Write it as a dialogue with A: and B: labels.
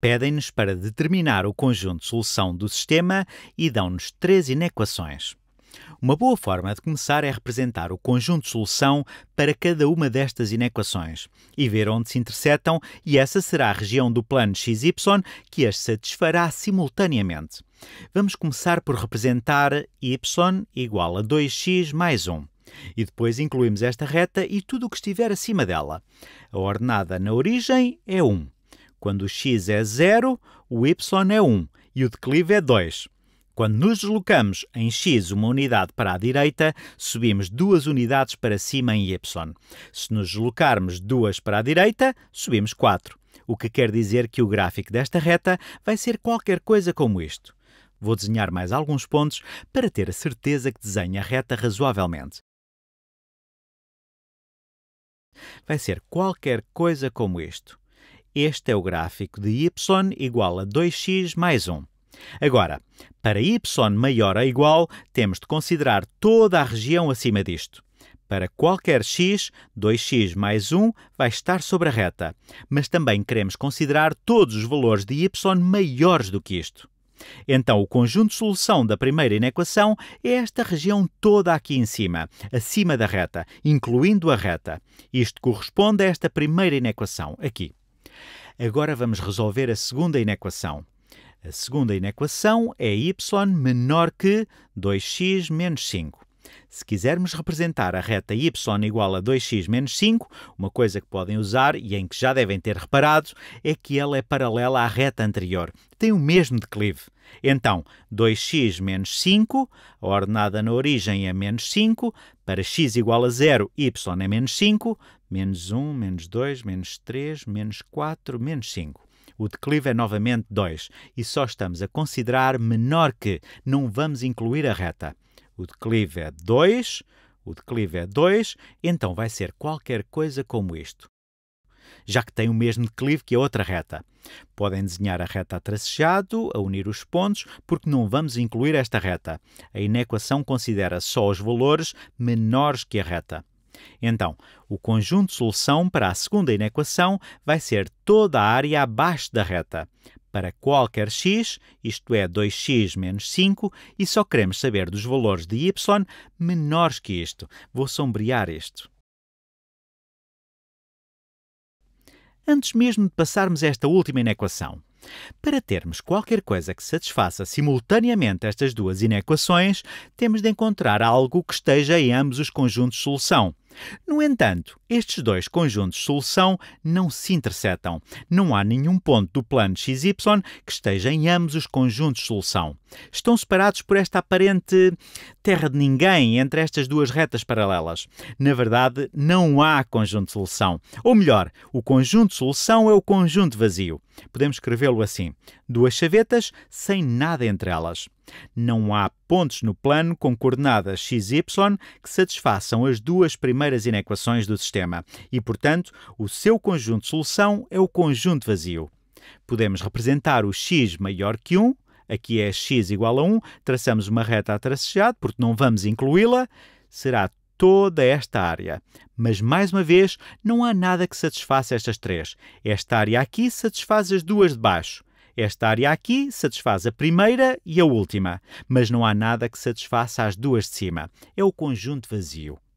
A: Pedem-nos para determinar o conjunto de solução do sistema e dão-nos três inequações. Uma boa forma de começar é representar o conjunto de solução para cada uma destas inequações e ver onde se interceptam, e essa será a região do plano XY que as satisfará simultaneamente. Vamos começar por representar y igual a 2x mais 1. E depois incluímos esta reta e tudo o que estiver acima dela. A ordenada na origem é 1. Quando o x é 0, o y é 1 e o declive é 2. Quando nos deslocamos em x uma unidade para a direita, subimos duas unidades para cima em y. Se nos deslocarmos duas para a direita, subimos 4, o que quer dizer que o gráfico desta reta vai ser qualquer coisa como isto. Vou desenhar mais alguns pontos para ter a certeza que desenho a reta razoavelmente. Vai ser qualquer coisa como isto. Este é o gráfico de y igual a 2x mais 1. Agora, para y maior ou igual, temos de considerar toda a região acima disto. Para qualquer x, 2x mais 1 vai estar sobre a reta, mas também queremos considerar todos os valores de y maiores do que isto. Então, o conjunto de solução da primeira inequação é esta região toda aqui em cima, acima da reta, incluindo a reta. Isto corresponde a esta primeira inequação, aqui. Agora vamos resolver a segunda inequação. A segunda inequação é y menor que 2x menos 5. Se quisermos representar a reta y igual a 2x menos 5, uma coisa que podem usar e em que já devem ter reparado é que ela é paralela à reta anterior, tem o mesmo declive. Então, 2x menos 5, a ordenada na origem é menos 5, para x igual a 0, y é menos 5, menos 1, menos 2, menos 3, menos 4, menos 5 o declive é novamente 2 e só estamos a considerar menor que, não vamos incluir a reta o declive é 2, o declive é 2, então vai ser qualquer coisa como isto, já que tem o mesmo declive que a outra reta. Podem desenhar a reta a tracejado, a unir os pontos, porque não vamos incluir esta reta. A inequação considera só os valores menores que a reta. Então, o conjunto de solução para a segunda inequação vai ser toda a área abaixo da reta, para qualquer x, isto é 2x menos 5, e só queremos saber dos valores de y menores que isto. Vou sombrear isto. Antes mesmo de passarmos esta última inequação, para termos qualquer coisa que satisfaça simultaneamente estas duas inequações, temos de encontrar algo que esteja em ambos os conjuntos de solução. No entanto, estes dois conjuntos de solução não se intersetam. Não há nenhum ponto do plano XY que esteja em ambos os conjuntos de solução. Estão separados por esta aparente terra de ninguém entre estas duas retas paralelas. Na verdade, não há conjunto de solução. Ou melhor, o conjunto de solução é o conjunto vazio. Podemos escrever vê-lo assim: duas chavetas sem nada entre elas. Não há pontos no plano com coordenadas xy que satisfaçam as duas primeiras inequações do sistema e, portanto, o seu conjunto de solução é o conjunto vazio. Podemos representar o x maior que 1, aqui é x igual a 1, traçamos uma reta a tracejar, porque não vamos incluí-la, será toda esta área. Mas, mais uma vez, não há nada que satisfaça estas três. Esta área aqui satisfaz as duas de baixo. Esta área aqui satisfaz a primeira e a última, mas não há nada que satisfaça as duas de cima. É o conjunto vazio.